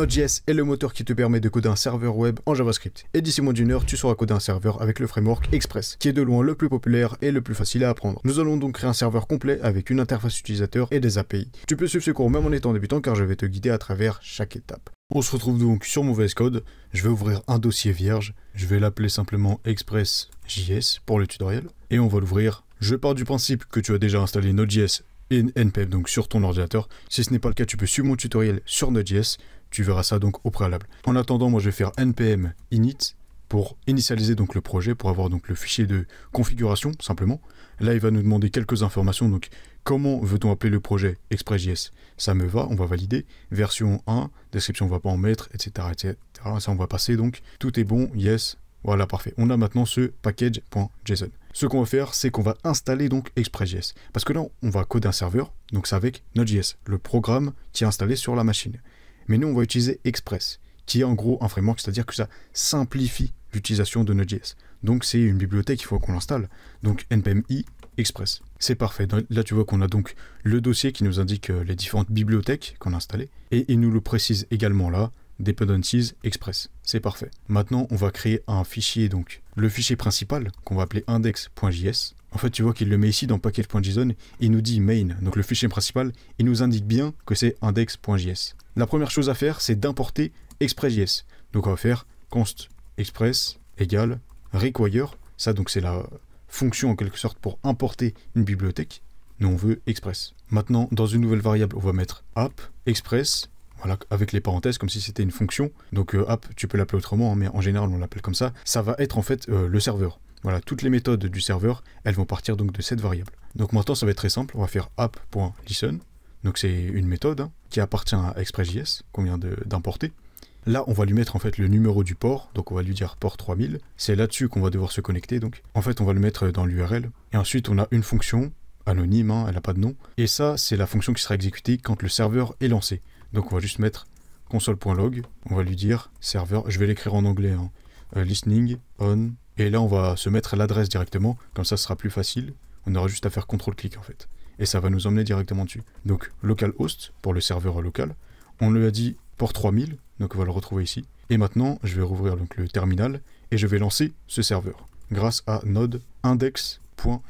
Node.js est le moteur qui te permet de coder un serveur web en JavaScript. Et d'ici moins d'une heure, tu sauras coder un serveur avec le framework Express, qui est de loin le plus populaire et le plus facile à apprendre. Nous allons donc créer un serveur complet avec une interface utilisateur et des API. Tu peux suivre ce cours même en étant débutant car je vais te guider à travers chaque étape. On se retrouve donc sur mon VS Code. Je vais ouvrir un dossier vierge. Je vais l'appeler simplement Express.js pour le tutoriel. Et on va l'ouvrir. Je pars du principe que tu as déjà installé Node.js et NPM e donc sur ton ordinateur. Si ce n'est pas le cas, tu peux suivre mon tutoriel sur Node.js tu verras ça donc au préalable. En attendant, moi je vais faire npm init pour initialiser donc le projet, pour avoir donc le fichier de configuration simplement. Là, il va nous demander quelques informations. Donc, comment veut-on appeler le projet Express.js Ça me va, on va valider. Version 1, description, on va pas en mettre, etc., etc. Ça, on va passer donc. Tout est bon, yes. Voilà, parfait. On a maintenant ce package.json. Ce qu'on va faire, c'est qu'on va installer donc Express.js. Parce que là, on va coder un serveur, donc c'est avec Node.js, le programme qui est installé sur la machine. Mais nous, on va utiliser Express, qui est en gros un framework, c'est-à-dire que ça simplifie l'utilisation de Node.js. Donc c'est une bibliothèque, il faut qu'on l'installe. Donc NPMI express. C'est parfait. Là, tu vois qu'on a donc le dossier qui nous indique euh, les différentes bibliothèques qu'on a installées. Et il nous le précise également là, dependencies express. C'est parfait. Maintenant, on va créer un fichier donc. Le fichier principal qu'on va appeler index.js. En fait, tu vois qu'il le met ici dans package.json, il nous dit main, donc le fichier principal, il nous indique bien que c'est index.js. La première chose à faire, c'est d'importer express.js. Donc on va faire const express égale require. Ça donc c'est la fonction en quelque sorte pour importer une bibliothèque. Nous on veut express. Maintenant, dans une nouvelle variable, on va mettre app express voilà, avec les parenthèses, comme si c'était une fonction. Donc app, euh, tu peux l'appeler autrement, hein, mais en général on l'appelle comme ça. Ça va être en fait euh, le serveur. Voilà, toutes les méthodes du serveur, elles vont partir donc de cette variable. Donc maintenant ça va être très simple, on va faire app.listen. Donc c'est une méthode hein, qui appartient à Express.js qu'on vient d'importer. Là, on va lui mettre en fait le numéro du port, donc on va lui dire port 3000. C'est là-dessus qu'on va devoir se connecter, donc en fait, on va le mettre dans l'URL. Et ensuite, on a une fonction anonyme, hein, elle n'a pas de nom. Et ça, c'est la fonction qui sera exécutée quand le serveur est lancé. Donc on va juste mettre console.log, on va lui dire serveur, je vais l'écrire en anglais, hein. euh, listening on, et là on va se mettre l'adresse directement, comme ça ce sera plus facile, on aura juste à faire contrôle-clic en fait, et ça va nous emmener directement dessus. Donc localhost pour le serveur local, on lui a dit port 3000, donc on va le retrouver ici, et maintenant je vais rouvrir donc, le terminal, et je vais lancer ce serveur, grâce à node index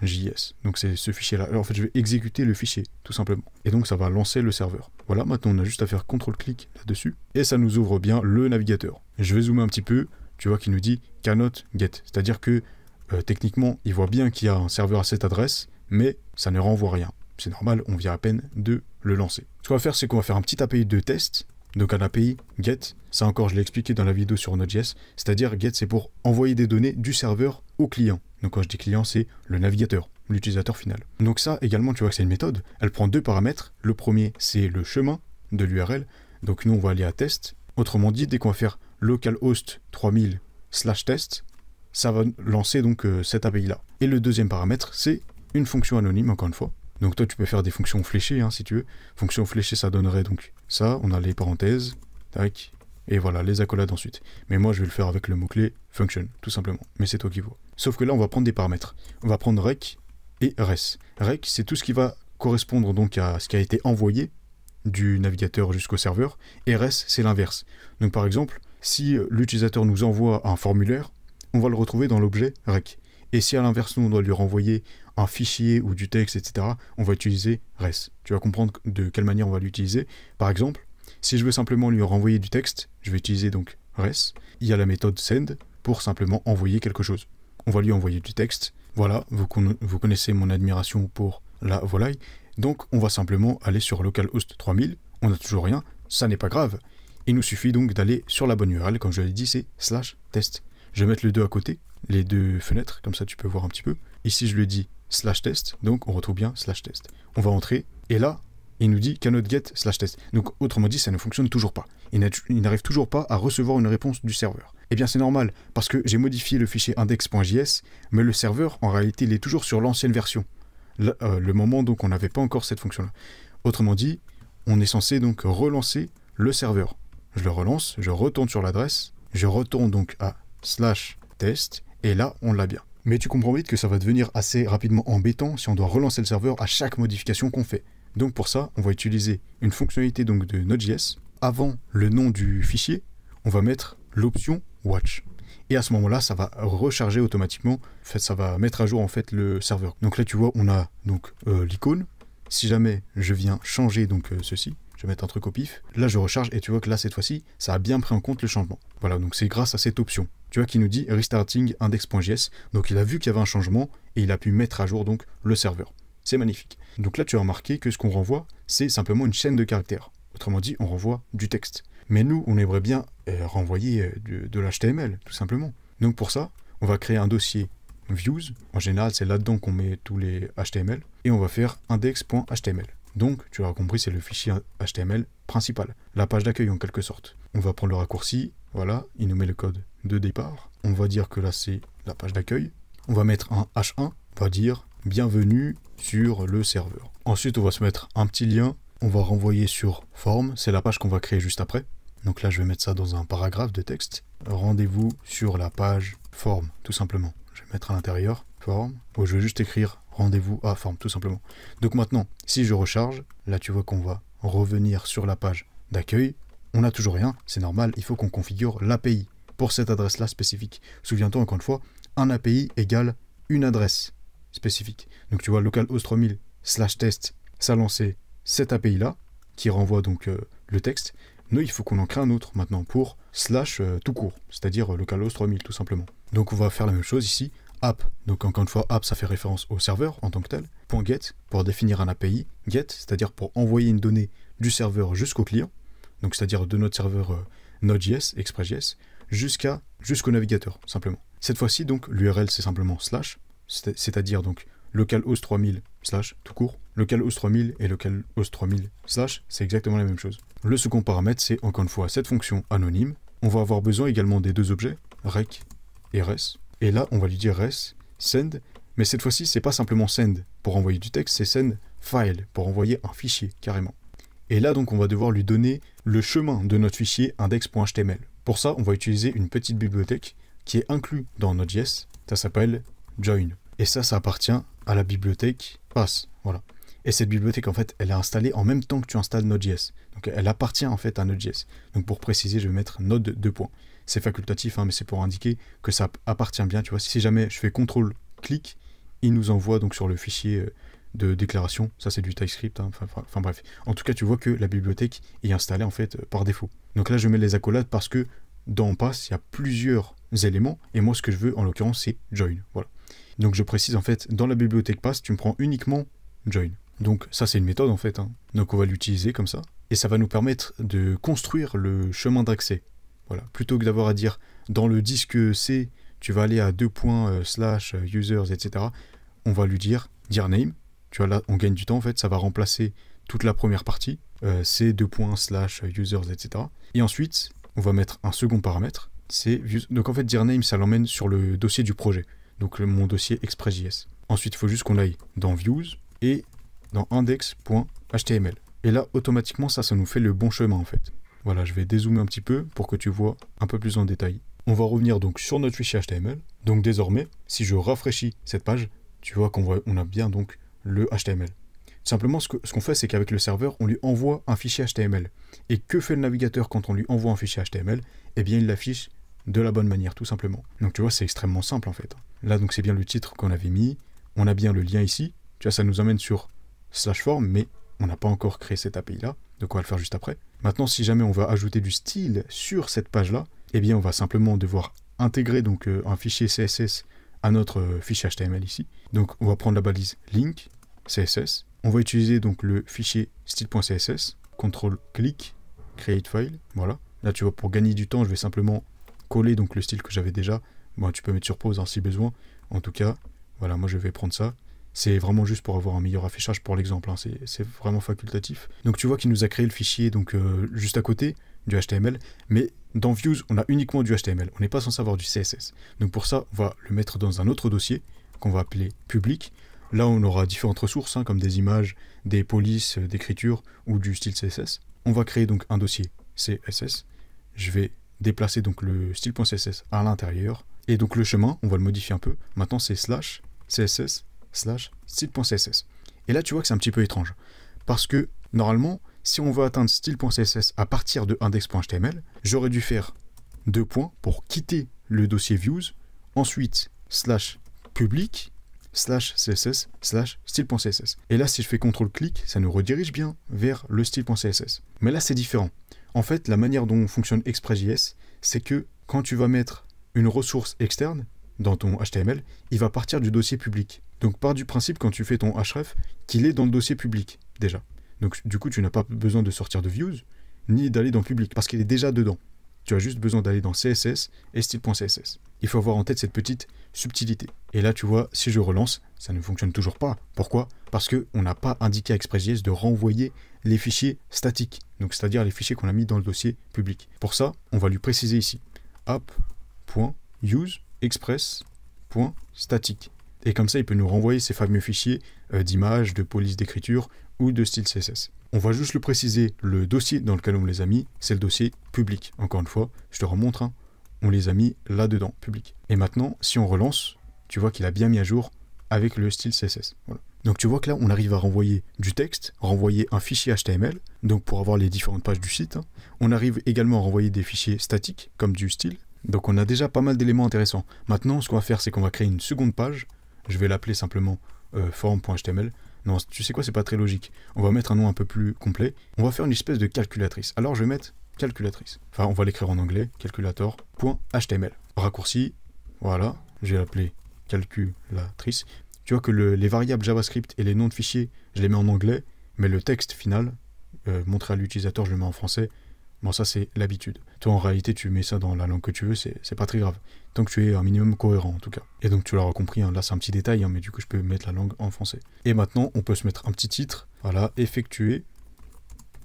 .js. Donc c'est ce fichier-là. Alors en fait, je vais exécuter le fichier, tout simplement. Et donc ça va lancer le serveur. Voilà, maintenant on a juste à faire CTRL-clic là-dessus, et ça nous ouvre bien le navigateur. Je vais zoomer un petit peu, tu vois qu'il nous dit cannot get. C'est-à-dire que euh, techniquement, il voit bien qu'il y a un serveur à cette adresse, mais ça ne renvoie rien. C'est normal, on vient à peine de le lancer. Ce qu'on va faire, c'est qu'on va faire un petit API de test donc un API GET, ça encore je l'ai expliqué dans la vidéo sur Node.js, c'est-à-dire GET c'est pour envoyer des données du serveur au client. Donc quand je dis client c'est le navigateur, l'utilisateur final. Donc ça également tu vois que c'est une méthode, elle prend deux paramètres, le premier c'est le chemin de l'URL, donc nous on va aller à test, autrement dit dès qu'on va faire localhost 3000 slash test, ça va lancer donc euh, cette API là. Et le deuxième paramètre c'est une fonction anonyme encore une fois, donc toi, tu peux faire des fonctions fléchées, hein, si tu veux. Fonction fléchée, ça donnerait donc ça, on a les parenthèses, tac, et voilà, les accolades ensuite. Mais moi, je vais le faire avec le mot-clé function, tout simplement. Mais c'est toi qui vois. Sauf que là, on va prendre des paramètres. On va prendre rec et res. Rec, c'est tout ce qui va correspondre donc à ce qui a été envoyé du navigateur jusqu'au serveur, et res, c'est l'inverse. Donc par exemple, si euh, l'utilisateur nous envoie un formulaire, on va le retrouver dans l'objet rec. Et si à l'inverse, nous, on doit lui renvoyer un fichier ou du texte, etc., on va utiliser res. Tu vas comprendre de quelle manière on va l'utiliser. Par exemple, si je veux simplement lui renvoyer du texte, je vais utiliser donc res. Il y a la méthode send pour simplement envoyer quelque chose. On va lui envoyer du texte. Voilà, vous, vous connaissez mon admiration pour la volaille. Donc on va simplement aller sur localhost 3000. On n'a toujours rien, ça n'est pas grave. Il nous suffit donc d'aller sur la bonne URL, comme je l'ai dit, c'est slash test. Je vais mettre les deux à côté, les deux fenêtres, comme ça tu peux voir un petit peu. Ici je lui dis slash test. Donc on retrouve bien slash test. On va entrer et là, il nous dit cannot get slash test. Donc autrement dit, ça ne fonctionne toujours pas. Il n'arrive toujours pas à recevoir une réponse du serveur. Eh bien c'est normal, parce que j'ai modifié le fichier index.js, mais le serveur, en réalité, il est toujours sur l'ancienne version. Euh, le, moment donc on n'avait pas encore cette fonction-là. Autrement dit, on est censé donc relancer le serveur. Je le relance, je retourne sur l'adresse, je retourne donc à slash test, et là on l'a bien. Mais tu comprends vite que ça va devenir assez rapidement embêtant si on doit relancer le serveur à chaque modification qu'on fait. Donc pour ça, on va utiliser une fonctionnalité donc de Node.js. Avant le nom du fichier, on va mettre l'option watch. Et à ce moment-là, ça va recharger automatiquement. En fait, ça va mettre à jour en fait le serveur. Donc là, tu vois, on a donc euh, l'icône. Si jamais je viens changer donc euh, ceci, je vais mettre un truc au pif. Là, je recharge et tu vois que là, cette fois-ci, ça a bien pris en compte le changement. Voilà, donc c'est grâce à cette option tu vois, qui nous dit restarting index.js. Donc il a vu qu'il y avait un changement et il a pu mettre à jour donc le serveur. C'est magnifique. Donc là, tu as remarqué que ce qu'on renvoie, c'est simplement une chaîne de caractères. Autrement dit, on renvoie du texte. Mais nous, on aimerait bien euh, renvoyer euh, de, de l'HTML, tout simplement. Donc pour ça, on va créer un dossier views. En général, c'est là-dedans qu'on met tous les HTML. Et on va faire index.html. Donc, tu as compris, c'est le fichier HTML principal, la page d'accueil en quelque sorte. On va prendre le raccourci, voilà, il nous met le code de départ. On va dire que là, c'est la page d'accueil. On va mettre un H1, on va dire bienvenue sur le serveur. Ensuite, on va se mettre un petit lien. On va renvoyer sur forme. C'est la page qu'on va créer juste après. Donc là, je vais mettre ça dans un paragraphe de texte. Rendez-vous sur la page forme, tout simplement. Je vais mettre à l'intérieur forme. je vais juste écrire rendez-vous à forme, tout simplement. Donc maintenant, si je recharge, là, tu vois qu'on va revenir sur la page d'accueil. On n'a toujours rien, c'est normal, il faut qu'on configure l'API pour cette adresse-là spécifique. Souviens-toi encore une fois, un API égale une adresse spécifique. Donc tu vois, localhost 3000 slash test, ça lançait cette API-là, qui renvoie donc euh, le texte. Nous, il faut qu'on en crée un autre maintenant pour slash euh, tout court, c'est-à-dire euh, localhost 3000 tout simplement. Donc on va faire la même chose ici, app. Donc encore une fois, app, ça fait référence au serveur en tant que tel. .get pour définir un API. Get, c'est-à-dire pour envoyer une donnée du serveur jusqu'au client. Donc c'est-à-dire de notre serveur Node.js, Express.js jusqu'à jusqu'au navigateur, simplement. Cette fois-ci, donc, l'URL, c'est simplement slash, c'est-à-dire donc localhost 3000 slash, tout court, localhost 3000 et localhost 3000 slash, c'est exactement la même chose. Le second paramètre, c'est encore une fois cette fonction anonyme. On va avoir besoin également des deux objets, rec et res. Et là, on va lui dire res send, mais cette fois-ci, c'est pas simplement send pour envoyer du texte, c'est send file pour envoyer un fichier carrément. Et là, donc, on va devoir lui donner le chemin de notre fichier index.html. Pour ça, on va utiliser une petite bibliothèque qui est inclue dans Node.js. Ça s'appelle join. Et ça, ça appartient à la bibliothèque pass. Voilà. Et cette bibliothèque, en fait, elle est installée en même temps que tu installes Node.js. Donc, elle appartient en fait à Node.js. Donc, pour préciser, je vais mettre Node 2 C'est facultatif, hein, mais c'est pour indiquer que ça appartient bien. Tu vois, si jamais je fais CTRL, clic, il nous envoie donc sur le fichier euh, de déclaration. Ça, c'est du TypeScript. Hein. Enfin, bref. En tout cas, tu vois que la bibliothèque est installée en fait euh, par défaut. Donc là, je mets les accolades parce que dans Pass, il y a plusieurs éléments. Et moi, ce que je veux en l'occurrence, c'est join. Voilà. Donc je précise en fait, dans la bibliothèque Pass, tu me prends uniquement join. Donc ça, c'est une méthode en fait. Hein. Donc on va l'utiliser comme ça. Et ça va nous permettre de construire le chemin d'accès. Voilà. Plutôt que d'avoir à dire dans le disque C, tu vas aller à deux points euh, slash euh, users, etc. On va lui dire dire name tu vois, là, on gagne du temps, en fait, ça va remplacer toute la première partie, euh, c'est deux points, slash, users, etc. Et ensuite, on va mettre un second paramètre, c'est... Donc, en fait, dire name, ça l'emmène sur le dossier du projet, donc mon dossier express.js. Ensuite, il faut juste qu'on aille dans views et dans index.html. Et là, automatiquement, ça, ça nous fait le bon chemin, en fait. Voilà, je vais dézoomer un petit peu pour que tu vois un peu plus en détail. On va revenir donc sur notre fichier HTML. Donc désormais, si je rafraîchis cette page, tu vois qu'on on a bien donc le HTML. simplement, ce qu'on fait, c'est qu'avec le serveur, on lui envoie un fichier HTML. Et que fait le navigateur quand on lui envoie un fichier HTML Eh bien, il l'affiche de la bonne manière, tout simplement. Donc, tu vois, c'est extrêmement simple, en fait. Là, donc, c'est bien le titre qu'on avait mis. On a bien le lien ici. Tu vois, ça nous emmène sur slash form, mais on n'a pas encore créé cette API-là. Donc, on va le faire juste après. Maintenant, si jamais on va ajouter du style sur cette page-là, eh bien, on va simplement devoir intégrer donc euh, un fichier CSS notre euh, fichier HTML ici. Donc on va prendre la balise link CSS. On va utiliser donc le fichier style.css. Contrôle clic, create file. Voilà. Là tu vois pour gagner du temps je vais simplement coller donc le style que j'avais déjà. Bon tu peux mettre sur pause hein, si besoin. En tout cas voilà moi je vais prendre ça. C'est vraiment juste pour avoir un meilleur affichage pour l'exemple, hein. c'est vraiment facultatif. Donc tu vois qu'il nous a créé le fichier donc, euh, juste à côté du HTML, mais dans Views, on a uniquement du HTML, on n'est pas censé avoir du CSS. Donc pour ça, on va le mettre dans un autre dossier qu'on va appeler public. Là, on aura différentes ressources, hein, comme des images, des polices euh, d'écriture ou du style CSS. On va créer donc un dossier CSS. Je vais déplacer donc le style.css à l'intérieur. Et donc le chemin, on va le modifier un peu. Maintenant, c'est slash CSS slash style.css. Et là, tu vois que c'est un petit peu étrange. Parce que normalement, si on veut atteindre style.css à partir de index.html, j'aurais dû faire deux points pour quitter le dossier views, ensuite slash public, slash css, slash style.css. Et là, si je fais CTRL-clic, ça nous redirige bien vers le style.css. Mais là, c'est différent. En fait, la manière dont fonctionne Express.js, c'est que quand tu vas mettre une ressource externe dans ton HTML, il va partir du dossier public. Donc, par du principe, quand tu fais ton href, qu'il est dans le dossier public, déjà. Donc du coup, tu n'as pas besoin de sortir de views, ni d'aller dans public, parce qu'il est déjà dedans. Tu as juste besoin d'aller dans CSS et style.css. Il faut avoir en tête cette petite subtilité. Et là, tu vois, si je relance, ça ne fonctionne toujours pas. Pourquoi Parce qu'on n'a pas indiqué à ExpressJS de renvoyer les fichiers statiques, donc c'est-à-dire les fichiers qu'on a mis dans le dossier public. Pour ça, on va lui préciser ici app.useExpress.static. Et comme ça, il peut nous renvoyer ces fameux fichiers euh, d'images, de police d'écriture de style CSS. On va juste le préciser, le dossier dans lequel on les a mis, c'est le dossier public. Encore une fois, je te remontre, hein. on les a mis là-dedans, public. Et maintenant, si on relance, tu vois qu'il a bien mis à jour avec le style CSS. Donc tu vois que là, on arrive à renvoyer du texte, renvoyer un fichier HTML, donc pour avoir les différentes pages du site. Hein. On arrive également à renvoyer des fichiers statiques, comme du style. Donc on a déjà pas mal d'éléments intéressants. Maintenant, ce qu'on va faire, c'est qu'on va créer une seconde page. Je vais l'appeler simplement euh, form.html non, tu sais quoi, c'est pas très logique. On va mettre un nom un peu plus complet. On va faire une espèce de calculatrice. Alors je vais mettre calculatrice. Enfin, on va l'écrire en anglais, calculator.html. Raccourci, voilà, j'ai appelé calculatrice. Tu vois que les variables JavaScript et les noms de fichiers, je les mets en anglais, mais le texte final, euh, montré à l'utilisateur, je le mets en français, Bon, ça, c'est l'habitude. Toi, en réalité, tu mets ça dans la langue que tu veux, c'est pas très grave. Tant que tu es un minimum cohérent, en tout cas. Et donc, tu l'auras compris, hein, là, c'est un petit détail, hein, mais du coup, je peux mettre la langue en français. Et maintenant, on peut se mettre un petit titre. Voilà, effectuer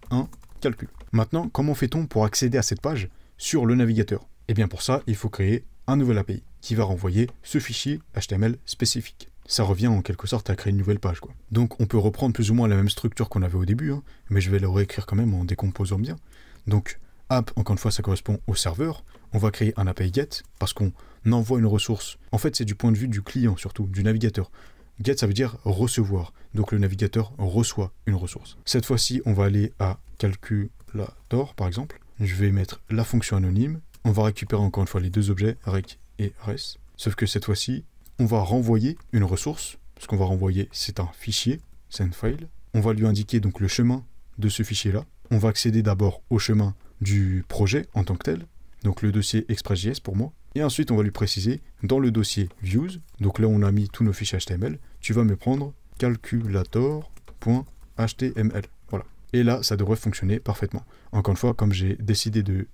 un calcul. Maintenant, comment fait-on pour accéder à cette page sur le navigateur Eh bien, pour ça, il faut créer un nouvel API qui va renvoyer ce fichier HTML spécifique ça revient en quelque sorte à créer une nouvelle page. Quoi. Donc on peut reprendre plus ou moins la même structure qu'on avait au début, hein, mais je vais le réécrire quand même en décomposant bien. Donc app, encore une fois, ça correspond au serveur. On va créer un API GET parce qu'on envoie une ressource. En fait, c'est du point de vue du client surtout, du navigateur. GET, ça veut dire recevoir. Donc le navigateur reçoit une ressource. Cette fois-ci, on va aller à calculator, par exemple. Je vais mettre la fonction anonyme. On va récupérer encore une fois les deux objets, rec et res. Sauf que cette fois-ci, on va renvoyer une ressource. Ce qu'on va renvoyer, c'est un fichier, send file. On va lui indiquer donc le chemin de ce fichier-là. On va accéder d'abord au chemin du projet en tant que tel, donc le dossier Express.js pour moi. Et ensuite, on va lui préciser dans le dossier views, donc là on a mis tous nos fichiers HTML, tu vas me prendre calculator.html. Voilà. Et là, ça devrait fonctionner parfaitement. Encore une fois, comme j'ai décidé de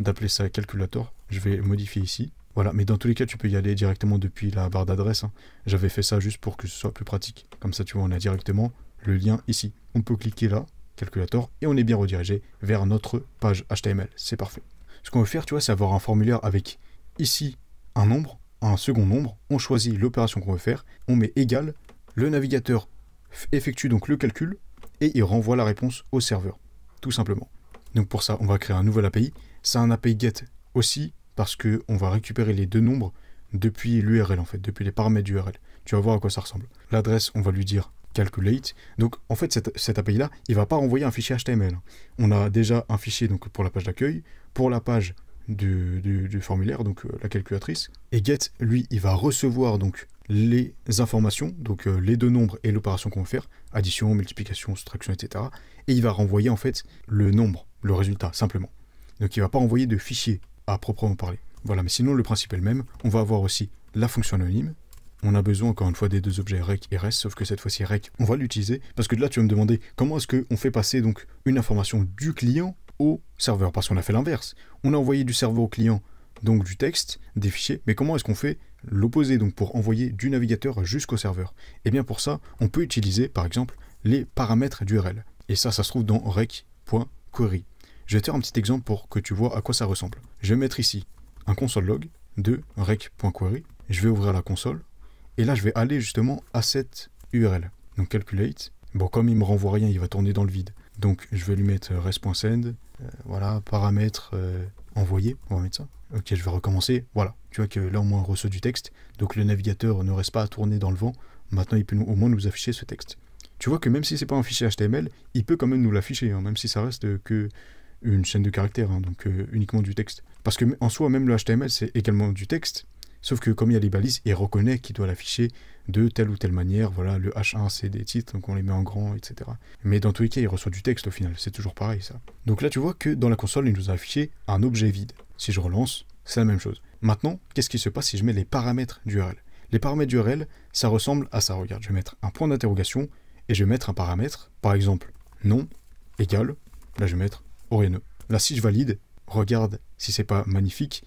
d'appeler ça calculator, je vais modifier ici. Voilà, mais dans tous les cas, tu peux y aller directement depuis la barre d'adresse. Hein. J'avais fait ça juste pour que ce soit plus pratique. Comme ça, tu vois, on a directement le lien ici. On peut cliquer là, Calculateur et on est bien redirigé vers notre page HTML. C'est parfait. Ce qu'on veut faire, tu vois, c'est avoir un formulaire avec ici un nombre, un second nombre, on choisit l'opération qu'on veut faire, on met égal, le navigateur effectue donc le calcul et il renvoie la réponse au serveur, tout simplement. Donc pour ça, on va créer un nouvel API. C'est un API GET aussi parce qu'on va récupérer les deux nombres depuis l'URL en fait, depuis les paramètres d'URL. Tu vas voir à quoi ça ressemble. L'adresse, on va lui dire calculate. Donc en fait, cet API-là, il ne va pas renvoyer un fichier HTML. On a déjà un fichier donc, pour la page d'accueil, pour la page du, formulaire, donc euh, la calculatrice. Et get, lui, il va recevoir donc les informations, donc euh, les deux nombres et l'opération qu'on va faire, addition, multiplication, soustraction, etc. Et il va renvoyer en fait le nombre, le résultat, simplement. Donc il ne va pas envoyer de fichier à proprement parler. Voilà, mais sinon le principe est le même. On va avoir aussi la fonction anonyme on a besoin encore une fois des deux objets rec et res, sauf que cette fois-ci rec, on va l'utiliser, parce que là tu vas me demander comment est-ce qu'on fait passer donc une information du client au serveur, parce qu'on a fait l'inverse. On a envoyé du serveur au client, donc du texte, des fichiers, mais comment est-ce qu'on fait l'opposé, donc pour envoyer du navigateur jusqu'au serveur Eh bien pour ça, on peut utiliser par exemple les paramètres d'URL. Et ça, ça se trouve dans rec.query. Je vais te faire un petit exemple pour que tu vois à quoi ça ressemble. Je vais mettre ici un console log de rec.query. Je vais ouvrir la console. Et là, je vais aller justement à cette URL. Donc calculate. Bon, comme il me renvoie rien, il va tourner dans le vide. Donc je vais lui mettre euh, res.send. Euh, voilà, paramètres euh, envoyé. On va mettre ça. Ok, je vais recommencer. Voilà. Tu vois que là, au moins, on reçoit du texte. Donc le navigateur ne reste pas à tourner dans le vent. Maintenant, il peut au moins nous afficher ce texte. Tu vois que même si c'est pas un fichier HTML, il peut quand même nous l'afficher, hein, même si ça reste que une chaîne de caractères, hein, donc uniquement du texte. Parce que en soi, même le HTML, c'est également du texte, Sauf que comme il y a les balises, il reconnaît qu'il doit l'afficher de telle ou telle manière. Voilà, le H1, c'est des titres, donc on les met en grand, etc. Mais dans tous les cas, il reçoit du texte au final. C'est toujours pareil, ça. Donc là, tu vois que dans la console, il nous a affiché un objet vide. Si je relance, c'est la même chose. Maintenant, qu'est-ce qui se passe si je mets les paramètres d'URL Les paramètres d'URL, ça ressemble à ça. Regarde, je vais mettre un point d'interrogation et je vais mettre un paramètre. Par exemple, nom égal. là je vais mettre Orianeux. Là, si je valide, regarde si c'est pas magnifique,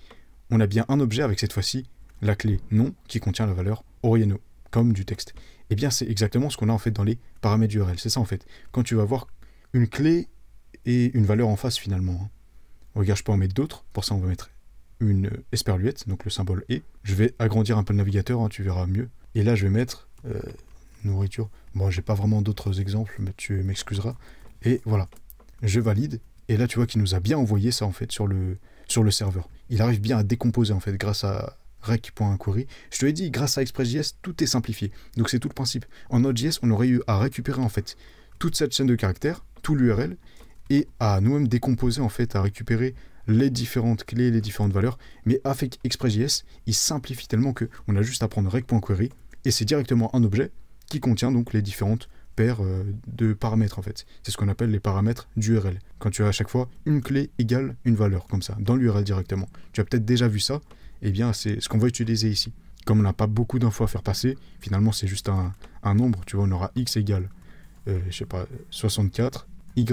on a bien un objet avec cette fois-ci la clé nom qui contient la valeur Oriano, comme du texte. Et eh bien, c'est exactement ce qu'on a en fait dans les paramètres URL. C'est ça en fait. Quand tu vas avoir une clé et une valeur en face finalement. Hein. Regarde, je peux en mettre d'autres. Pour ça, on va mettre une esperluette, donc le symbole et. Je vais agrandir un peu le navigateur, hein, tu verras mieux. Et là, je vais mettre euh, nourriture. Bon, j'ai pas vraiment d'autres exemples, mais tu m'excuseras. Et voilà, je valide. Et là, tu vois qu'il nous a bien envoyé ça en fait sur le, sur le serveur. Il arrive bien à décomposer en fait grâce à, rec.query, je te l'ai dit, grâce à ExpressJS, tout est simplifié. Donc c'est tout le principe. En Node.js, on aurait eu à récupérer en fait toute cette chaîne de caractères, tout l'URL, et à nous-mêmes décomposer en fait, à récupérer les différentes clés, les différentes valeurs. Mais avec ExpressJS, il simplifie tellement que on a juste à prendre rec.query et c'est directement un objet qui contient donc les différentes paires euh, de paramètres en fait. C'est ce qu'on appelle les paramètres d'URL. Quand tu as à chaque fois une clé égale une valeur comme ça, dans l'URL directement. Tu as peut-être déjà vu ça, eh bien, c'est ce qu'on va utiliser ici. Comme on n'a pas beaucoup d'infos à faire passer, finalement, c'est juste un, nombre. Tu vois, on aura x égale, euh, je sais pas, 64, y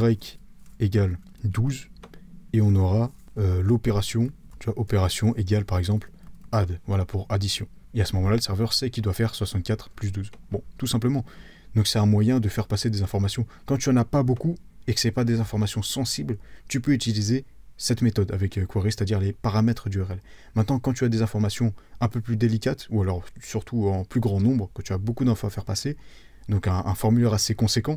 égale 12, et on aura euh, l'opération, tu vois, opération égale, par exemple, add, voilà, pour addition. Et à ce moment-là, le serveur sait qu'il doit faire 64 plus 12. Bon, tout simplement. Donc c'est un moyen de faire passer des informations. Quand tu n'en as pas beaucoup et que ce pas des informations sensibles, tu peux utiliser cette méthode avec euh, query, c'est-à-dire les paramètres d'URL. Maintenant, quand tu as des informations un peu plus délicates, ou alors surtout en plus grand nombre, que tu as beaucoup d'infos à faire passer, donc un, formulaire assez conséquent,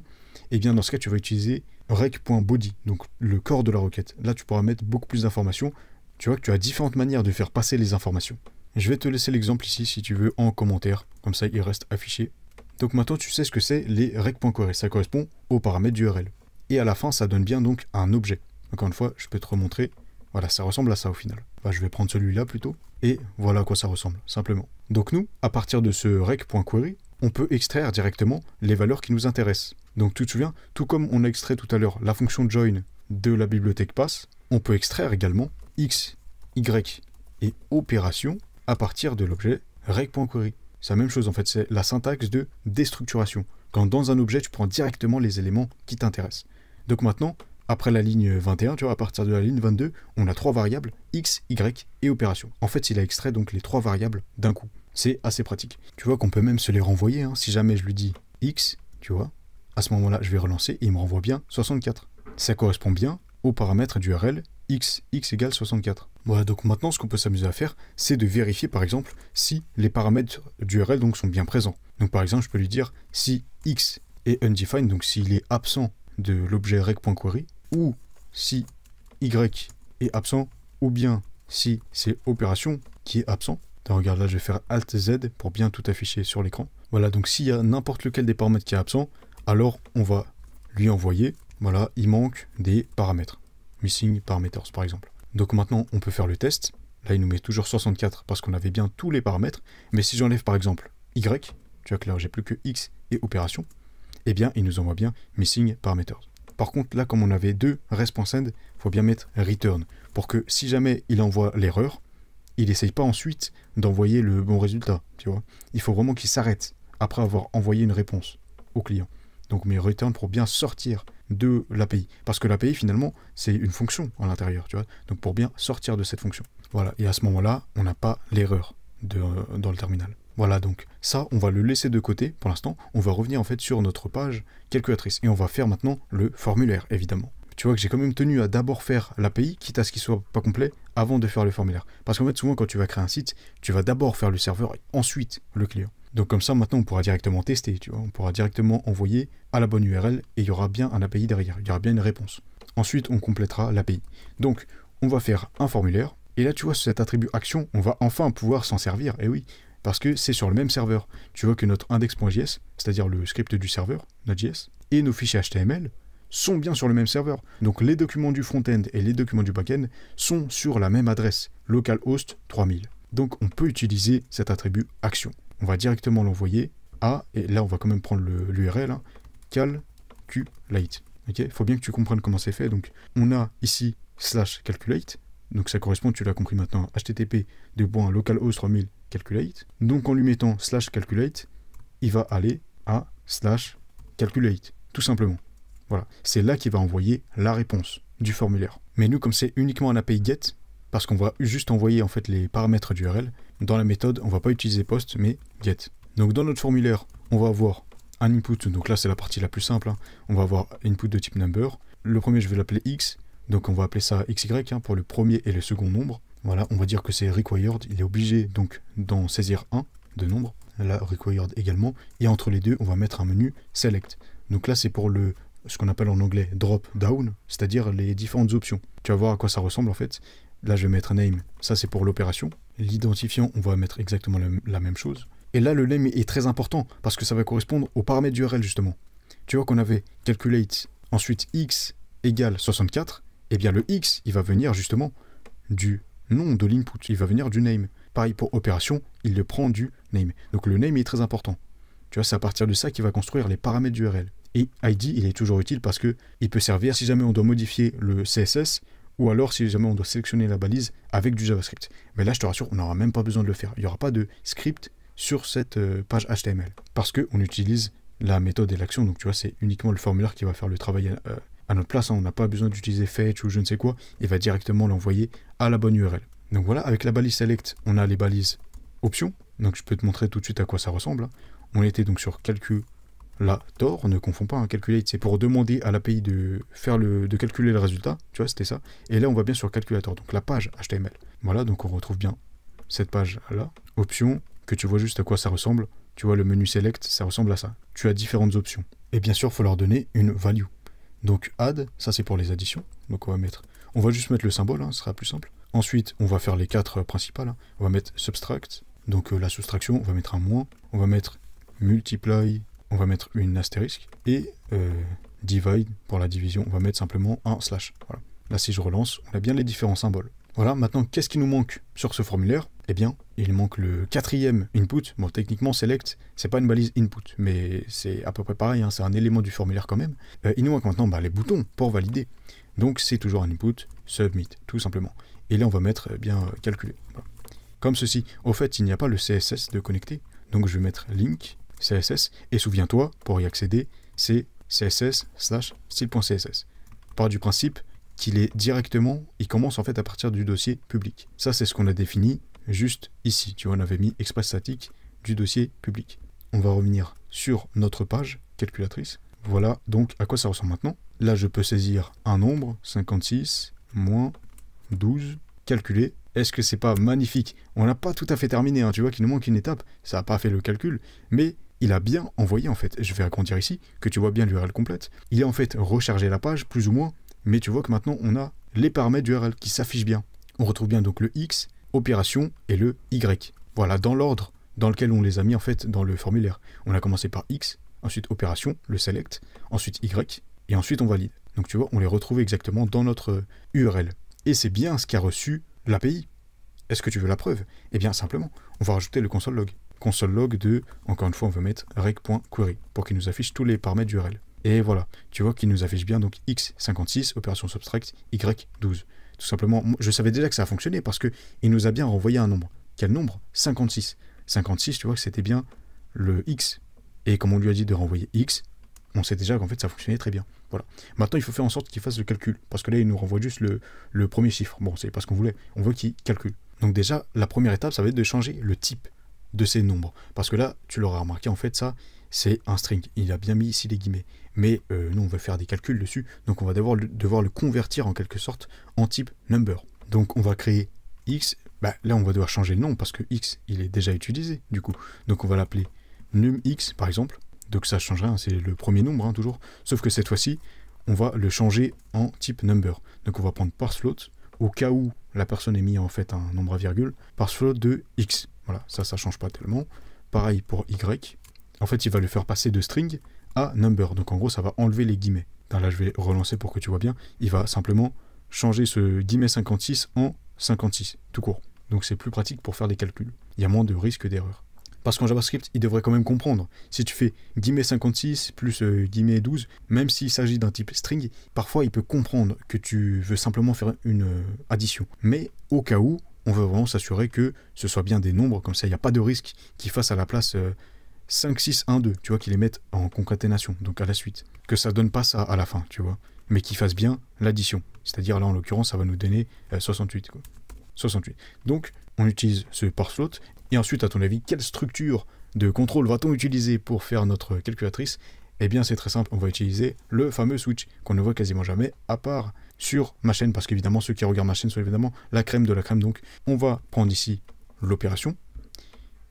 et eh bien dans ce cas, tu vas utiliser rec.body, donc le corps de la requête. Là, tu pourras mettre beaucoup plus d'informations. Tu vois que tu as différentes manières de faire passer les informations. Je vais te laisser l'exemple ici, si tu veux, en commentaire. Comme ça, il reste affiché. Donc maintenant, tu sais ce que c'est les rec.query. Ça correspond aux paramètres d'URL. Et à la fin, ça donne bien donc un objet. Encore une fois, je peux te remontrer. Voilà, ça ressemble à ça au final. Bah, je vais prendre celui-là plutôt. Et voilà à quoi ça ressemble, simplement. Donc nous, à partir de ce rec.query, on peut extraire directement les valeurs qui nous intéressent. Donc tu te souviens, tout comme on a extrait tout à l'heure la fonction join de la bibliothèque pass, on peut extraire également x, y et opération à partir de l'objet rec.query. C'est la même chose en fait, c'est la syntaxe de déstructuration. Quand dans un objet, tu prends directement les éléments qui t'intéressent. Donc maintenant, après la ligne 21, tu vois, à partir de la ligne 22, on a trois variables, x, y et opération. En fait, il a extrait donc les trois variables d'un coup. C'est assez pratique. Tu vois qu'on peut même se les renvoyer. Hein. Si jamais je lui dis x, tu vois, à ce moment-là, je vais relancer et il me renvoie bien 64. Ça correspond bien aux paramètres du RL x, x égale 64. Voilà, donc maintenant, ce qu'on peut s'amuser à faire, c'est de vérifier, par exemple, si les paramètres du RL donc, sont bien présents. Donc, par exemple, je peux lui dire si x est undefined, donc s'il est absent de l'objet rec.query, ou si Y est absent, ou bien si c'est opération qui est absent. regarde là, je vais faire Alt Z pour bien tout afficher sur l'écran. Voilà, donc s'il y a n'importe lequel des paramètres qui est absent, alors on va lui envoyer, voilà, il manque des paramètres. Missing parameters par exemple. Donc maintenant, on peut faire le test. Là, il nous met toujours 64 parce qu'on avait bien tous les paramètres. Mais si j'enlève par exemple Y, tu vois que là, j'ai plus que X et opération, eh bien, il nous envoie bien missing parameters. Par contre, là, comme on avait deux rest.send, il faut bien mettre return pour que si jamais il envoie l'erreur, il n'essaye pas ensuite d'envoyer le bon résultat. Tu vois il faut vraiment qu'il s'arrête après avoir envoyé une réponse au client. Donc mais return pour bien sortir de l'API. Parce que l'API, finalement, c'est une fonction à l'intérieur, tu vois. Donc pour bien sortir de cette fonction. Voilà, et à ce moment-là, on n'a pas l'erreur dans le terminal. Voilà, donc ça, on va le laisser de côté pour l'instant. On va revenir en fait sur notre page calculatrice et on va faire maintenant le formulaire, évidemment. Tu vois que j'ai quand même tenu à d'abord faire l'API, quitte à ce qu'il soit pas complet, avant de faire le formulaire. Parce qu'en fait, souvent, quand tu vas créer un site, tu vas d'abord faire le serveur et ensuite le client. Donc comme ça, maintenant, on pourra directement tester, tu vois. On pourra directement envoyer à la bonne URL et il y aura bien un API derrière, il y aura bien une réponse. Ensuite, on complétera l'API. Donc, on va faire un formulaire. Et là, tu vois, sur cet attribut action, on va enfin pouvoir s'en servir. Et oui, parce que c'est sur le même serveur. Tu vois que notre index.js, c'est-à-dire le script du serveur, notre JS, et nos fichiers HTML sont bien sur le même serveur. Donc les documents du front-end et les documents du back-end sont sur la même adresse, localhost 3000. Donc on peut utiliser cet attribut action. On va directement l'envoyer à, et là on va quand même prendre l'URL, hein, calculate. Il faut bien que tu comprennes comment c'est fait. Donc on a ici slash calculate, donc ça correspond, tu l'as compris maintenant, http de localhost 3000 calculate. Donc en lui mettant slash calculate, il va aller à slash calculate, tout simplement. Voilà, c'est là qu'il va envoyer la réponse du formulaire. Mais nous, comme c'est uniquement un API GET, parce qu'on va juste envoyer en fait les paramètres d'URL, dans la méthode, on va pas utiliser POST, mais GET. Donc dans notre formulaire, on va avoir un input, donc là c'est la partie la plus simple, hein. on va avoir input de type number. Le premier, je vais l'appeler X, donc on va appeler ça XY hein, pour le premier et le second nombre. Voilà, on va dire que c'est required, il est obligé donc d'en saisir un de nombre, là required également, et entre les deux on va mettre un menu select. Donc là c'est pour le ce qu'on appelle en anglais drop down, c'est-à-dire les différentes options. Tu vas voir à quoi ça ressemble en fait. Là je vais mettre name, ça c'est pour l'opération. L'identifiant, on va mettre exactement la même chose. Et là le name est très important parce que ça va correspondre aux paramètres du URL justement. Tu vois qu'on avait calculate, ensuite x égale 64, eh bien le X, il va venir justement du nom de l'input, il va venir du name. Pareil pour opération, il le prend du name. Donc le name est très important. Tu vois, c'est à partir de ça qu'il va construire les paramètres du Et ID, il est toujours utile parce que il peut servir si jamais on doit modifier le CSS ou alors si jamais on doit sélectionner la balise avec du JavaScript. Mais là, je te rassure, on n'aura même pas besoin de le faire. Il n'y aura pas de script sur cette euh, page HTML parce qu'on utilise la méthode et l'action. Donc, tu vois, c'est uniquement le formulaire qui va faire le travail euh, à notre place, hein, on n'a pas besoin d'utiliser fetch ou je ne sais quoi, il va directement l'envoyer à la bonne URL. Donc voilà, avec la balise select, on a les balises options, donc je peux te montrer tout de suite à quoi ça ressemble. Hein. On était donc sur calculator, ne confond pas, un hein, calculate c'est pour demander à l'API de, faire le, de calculer le résultat, tu vois, c'était ça. Et là, on va bien sur calculator, donc la page HTML. Voilà, donc on retrouve bien cette page-là, option que tu vois juste à quoi ça ressemble. Tu vois, le menu select, ça ressemble à ça. Tu as différentes options. Et bien sûr, il faut leur donner une value. Donc add, ça c'est pour les additions. Donc on va mettre, on va juste mettre le symbole, hein, ce sera plus simple. Ensuite, on va faire les quatre euh, principales. Hein. On va mettre subtract, donc euh, la soustraction, on va mettre un moins. On va mettre multiply, on va mettre une astérisque. Et euh, divide, pour la division, on va mettre simplement un slash. Voilà. Là, si je relance, on a bien les différents symboles. Voilà, maintenant, qu'est-ce qui nous manque sur ce formulaire Eh bien, il manque le quatrième input. Bon, techniquement, select, c'est pas une balise input, mais c'est à peu près pareil, hein, c'est un élément du formulaire quand même. Euh, il nous manque maintenant bah, les boutons pour valider. Donc, c'est toujours un input, submit, tout simplement. Et là, on va mettre eh bien euh, calculer. Comme ceci. Au fait, il n'y a pas le CSS de connecter. Donc, je vais mettre link CSS. Et souviens-toi, pour y accéder, c'est CSS slash style.css. Par du principe qu'il est directement, il commence en fait à partir du dossier public. Ça, c'est ce qu'on a défini juste ici. Tu vois, on avait mis express statique du dossier public. On va revenir sur notre page calculatrice. Voilà donc à quoi ça ressemble maintenant. Là, je peux saisir un nombre, 56 moins 12, calculer. Est-ce que c'est pas magnifique On n'a pas tout à fait terminé, hein. tu vois qu'il nous manque une étape. Ça n'a pas fait le calcul, mais il a bien envoyé en fait. Je vais agrandir ici, que tu vois bien l'URL complète. Il a en fait rechargé la page plus ou moins mais tu vois que maintenant on a les paramètres URL qui s'affichent bien. On retrouve bien donc le X, opération et le Y. Voilà, dans l'ordre dans lequel on les a mis en fait dans le formulaire. On a commencé par X, ensuite opération, le select, ensuite Y, et ensuite on valide. Donc tu vois, on les retrouve exactement dans notre URL. Et c'est bien ce qu'a reçu l'API. Est-ce que tu veux la preuve Eh bien simplement, on va rajouter le console log. Console log de, encore une fois, on veut mettre rec.query pour qu'il nous affiche tous les paramètres URL. Et voilà, tu vois qu'il nous affiche bien donc X56, opération subtract, Y12. Tout simplement, je savais déjà que ça a fonctionné parce qu'il nous a bien renvoyé un nombre. Quel nombre 56. 56, tu vois que c'était bien le X. Et comme on lui a dit de renvoyer X, on sait déjà qu'en fait ça fonctionnait très bien. Voilà. Maintenant, il faut faire en sorte qu'il fasse le calcul, parce que là, il nous renvoie juste le, premier chiffre. Bon, c'est ce qu'on voulait, on veut qu'il calcule. Donc déjà, la première étape, ça va être de changer le type de ces nombres, parce que là, tu l'auras remarqué, en fait, ça, c'est un string. Il a bien mis ici les guillemets. Mais euh, nous, on va faire des calculs dessus, donc on va devoir le, devoir le convertir en quelque sorte en type number. Donc on va créer x, bah, là on va devoir changer le nom parce que x, il est déjà utilisé du coup. Donc on va l'appeler numx par exemple. Donc ça change rien, c'est le premier nombre hein, toujours. Sauf que cette fois-ci, on va le changer en type number. Donc on va prendre float au cas où la personne ait mis en fait un nombre à virgule, float de x. Voilà, ça, ça change pas tellement. Pareil pour y, en fait, il va le faire passer de string à number. Donc en gros, ça va enlever les guillemets. là, je vais relancer pour que tu vois bien. Il va simplement changer ce guillemet 56 en 56, tout court. Donc c'est plus pratique pour faire des calculs. Il y a moins de risques d'erreur. Parce qu'en JavaScript, il devrait quand même comprendre. Si tu fais guillemets 56 plus euh, guillemets 12, même s'il s'agit d'un type string, parfois il peut comprendre que tu veux simplement faire une euh, addition. Mais au cas où, on veut vraiment s'assurer que ce soit bien des nombres, comme ça il n'y a pas de risque qu'il fasse à la place euh, 5, 6, 1, 2, tu vois, qu'ils les mettent en concaténation, donc à la suite. Que ça donne pas ça à la fin, tu vois, mais qu'ils fassent bien l'addition. C'est-à-dire là, en l'occurrence, ça va nous donner 68, euh, 68. Donc, on utilise ce par Et ensuite, à ton avis, quelle structure de contrôle va-t-on utiliser pour faire notre calculatrice Eh bien, c'est très simple, on va utiliser le fameux switch qu'on ne voit quasiment jamais, à part sur ma chaîne, parce qu'évidemment, ceux qui regardent ma chaîne sont évidemment la crème de la crème. Donc, on va prendre ici l'opération,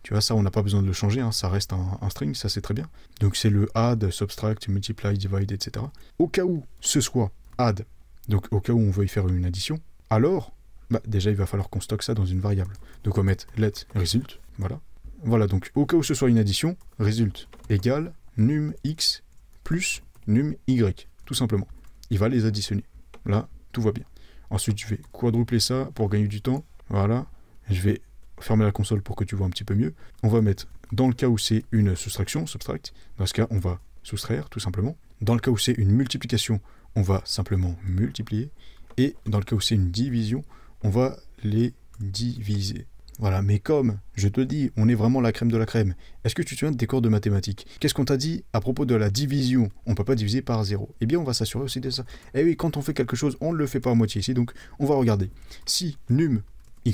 tu vois, ça, on n'a pas besoin de le changer, hein. ça reste un, string, ça c'est très bien. Donc c'est le add, subtract, multiply, divide, etc. Au cas où ce soit add, donc au cas où on veut y faire une addition, alors, bah, déjà il va falloir qu'on stocke ça dans une variable. Donc on va mettre let result, voilà. Voilà, donc au cas où ce soit une addition, result égale num x plus num y, tout simplement. Il va les additionner. Là, tout va bien. Ensuite, je vais quadrupler ça pour gagner du temps. Voilà. Je vais fermer la console pour que tu vois un petit peu mieux. On va mettre, dans le cas où c'est une soustraction, subtract, dans ce cas, on va soustraire tout simplement. Dans le cas où c'est une multiplication, on va simplement multiplier. Et dans le cas où c'est une division, on va les diviser. Voilà, mais comme, je te dis, on est vraiment la crème de la crème. Est-ce que tu te souviens de décor cours de mathématiques Qu'est-ce qu'on t'a dit à propos de la division On ne peut pas diviser par zéro. Eh bien, on va s'assurer aussi de ça. Eh oui, quand on fait quelque chose, on ne le fait pas à moitié ici, donc on va regarder. Si num y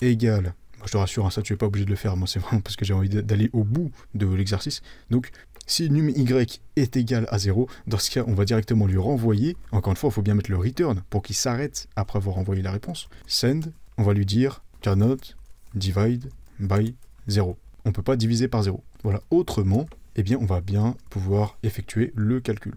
est égal je te rassure, hein, ça tu n'es pas obligé de le faire, moi c'est vraiment parce que j'ai envie d'aller au bout de l'exercice. Donc si num y est égal à 0, dans ce cas on va directement lui renvoyer, encore une fois il faut bien mettre le return pour qu'il s'arrête après avoir envoyé la réponse, send, on va lui dire cannot divide by 0. On ne peut pas diviser par 0. Voilà, autrement, eh bien on va bien pouvoir effectuer le calcul.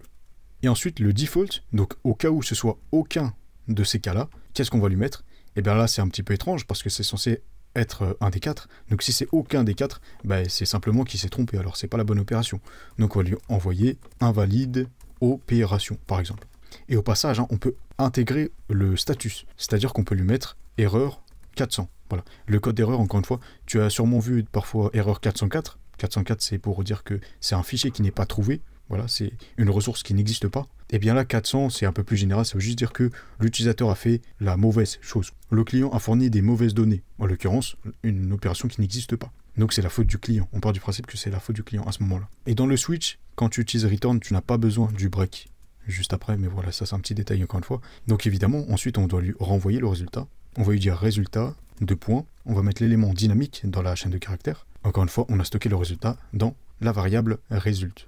Et ensuite le default, donc au cas où ce soit aucun de ces cas-là, qu'est-ce qu'on va lui mettre et eh bien là, c'est un petit peu étrange parce que c'est censé être un des quatre. Donc si c'est aucun des quatre, bah, c'est simplement qu'il s'est trompé. Alors c'est pas la bonne opération. Donc on va lui envoyer invalide opération, par exemple. Et au passage, hein, on peut intégrer le status, c'est-à-dire qu'on peut lui mettre erreur 400. Voilà. Le code d'erreur, encore une fois, tu as sûrement vu parfois erreur 404. 404, c'est pour dire que c'est un fichier qui n'est pas trouvé. Voilà, c'est une ressource qui n'existe pas. Et eh bien là, 400, c'est un peu plus général, ça veut juste dire que l'utilisateur a fait la mauvaise chose. Le client a fourni des mauvaises données, en l'occurrence, une opération qui n'existe pas. Donc c'est la faute du client. On part du principe que c'est la faute du client à ce moment-là. Et dans le switch, quand tu utilises return, tu n'as pas besoin du break juste après, mais voilà, ça c'est un petit détail encore une fois. Donc évidemment, ensuite on doit lui renvoyer le résultat. On va lui dire résultat, de points. On va mettre l'élément dynamique dans la chaîne de caractères. Encore une fois, on a stocké le résultat dans la variable résulte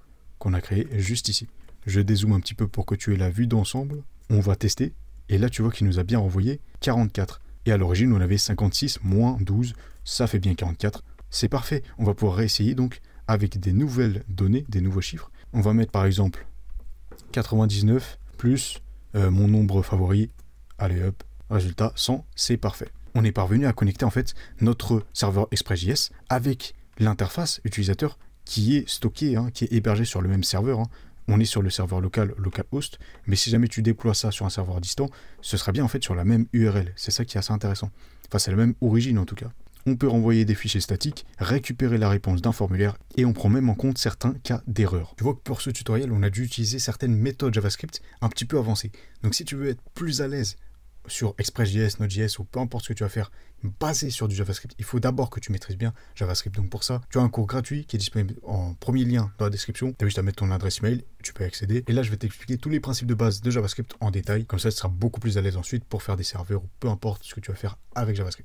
a créé juste ici. Je dézoome un petit peu pour que tu aies la vue d'ensemble. On va tester. Et là, tu vois qu'il nous a bien renvoyé 44. Et à l'origine, on avait 56 moins 12. Ça fait bien 44. C'est parfait. On va pouvoir réessayer donc avec des nouvelles données, des nouveaux chiffres. On va mettre par exemple 99 plus euh, mon nombre favori. Allez hop, résultat 100, c'est parfait. On est parvenu à connecter en fait notre serveur ExpressJS avec l'interface utilisateur qui est stocké, hein, qui est hébergé sur le même serveur. Hein. On est sur le serveur local, localhost, mais si jamais tu déploies ça sur un serveur distant, ce sera bien en fait sur la même URL. C'est ça qui est assez intéressant. Enfin, c'est la même origine en tout cas. On peut renvoyer des fichiers statiques, récupérer la réponse d'un formulaire et on prend même en compte certains cas d'erreur. Tu vois que pour ce tutoriel, on a dû utiliser certaines méthodes JavaScript un petit peu avancées. Donc si tu veux être plus à l'aise sur Express.js, Node.js ou peu importe ce que tu vas faire, basé sur du JavaScript, il faut d'abord que tu maîtrises bien JavaScript. Donc pour ça, tu as un cours gratuit qui est disponible en premier lien dans la description. Tu as juste à mettre ton adresse email, tu peux y accéder. Et là, je vais t'expliquer tous les principes de base de JavaScript en détail. Comme ça, tu seras beaucoup plus à l'aise ensuite pour faire des serveurs ou peu importe ce que tu vas faire avec JavaScript.